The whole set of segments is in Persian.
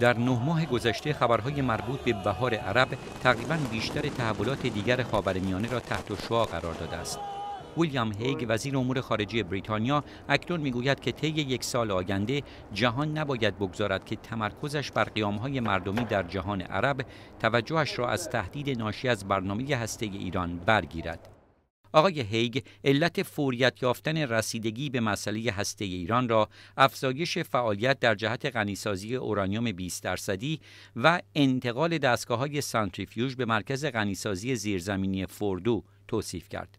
در نه ماه گذشته خبرهای مربوط به بهار عرب تقریبا بیشتر تحولات دیگر خاورمیانه را تحت شعا قرار داده است ویلیام هیگ وزیر امور خارجه بریتانیا اکنون میگوید که طی یک سال آینده جهان نباید بگذارد که تمرکزش بر قیامهای مردمی در جهان عرب توجهش را از تهدید ناشی از برنامه هسته ایران برگیرد آقای هیگ علت فوریت یافتن رسیدگی به مسئله هسته ایران را افزایش فعالیت در جهت غنیسازی اورانیوم 20 درصدی و انتقال دستگاه های سانتریفیوژ به مرکز غنیسازی زیرزمینی فوردو توصیف کرد.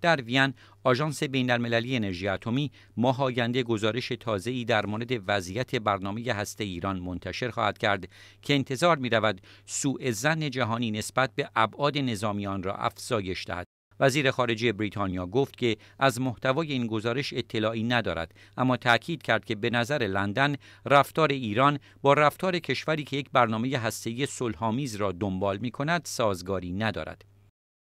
در وین آژانس بینالمللی انرژی اتمی ماه گزارش تازه‌ای در مورد وضعیت برنامه هسته ایران منتشر خواهد کرد که انتظار می‌رود سوء زن جهانی نسبت به ابعاد نظامیان را افزایش دهد وزیر خارجه بریتانیا گفت که از محتوای این گزارش اطلاعی ندارد اما تاکید کرد که به نظر لندن رفتار ایران با رفتار کشوری که یک برنامه هسته‌ای صلح‌آمیز را دنبال می‌کند، سازگاری ندارد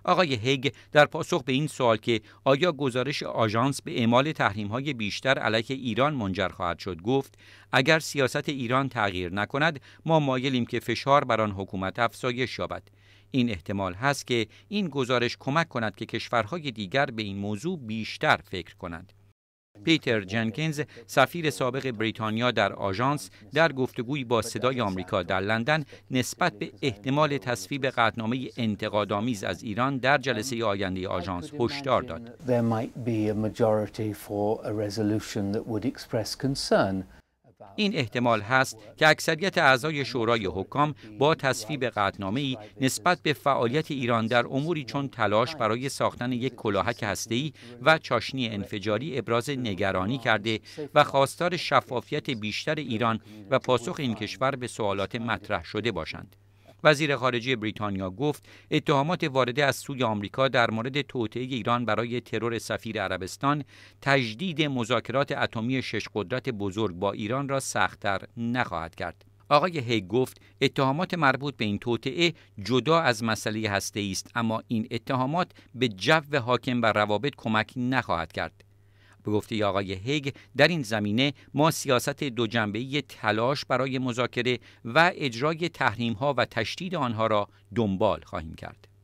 آقای هیگ در پاسخ به این سوال که آیا گزارش آژانس به اعمال تحریم‌های بیشتر علیه ایران منجر خواهد شد گفت اگر سیاست ایران تغییر نکند ما مایلیم که فشار بر آن حکومت افزایش یابد این احتمال هست که این گزارش کمک کند که کشورهای دیگر به این موضوع بیشتر فکر کنند. پیتر جنکینز سفیر سابق بریتانیا در آژانس در گفتگویی با صدای آمریکا در لندن نسبت به احتمال تصویب قطعنامه انتقادآمیز از ایران در جلسه آینده آژانس هشدار داد. این احتمال هست که اکثریت اعضای شورای حکام با تصویب قطنامه ای نسبت به فعالیت ایران در اموری چون تلاش برای ساختن یک کلاهک هسته‌ای و چاشنی انفجاری ابراز نگرانی کرده و خواستار شفافیت بیشتر ایران و پاسخ این کشور به سوالات مطرح شده باشند. وزیر خارجه بریتانیا گفت اتهامات وارده از سوی آمریکا در مورد توطعه ایران برای ترور سفیر عربستان تجدید مذاکرات اتمی شش قدرت بزرگ با ایران را سختتر نخواهد کرد آقای هی گفت اتهامات مربوط به این توطعه جدا از مسئله هسته است اما این اتهامات به جو حاکم و روابط کمک نخواهد کرد به گفته آقای هگ در این زمینه ما سیاست دو جنبه تلاش برای مذاکره و اجرای تحریم ها و تشدید آنها را دنبال خواهیم کرد.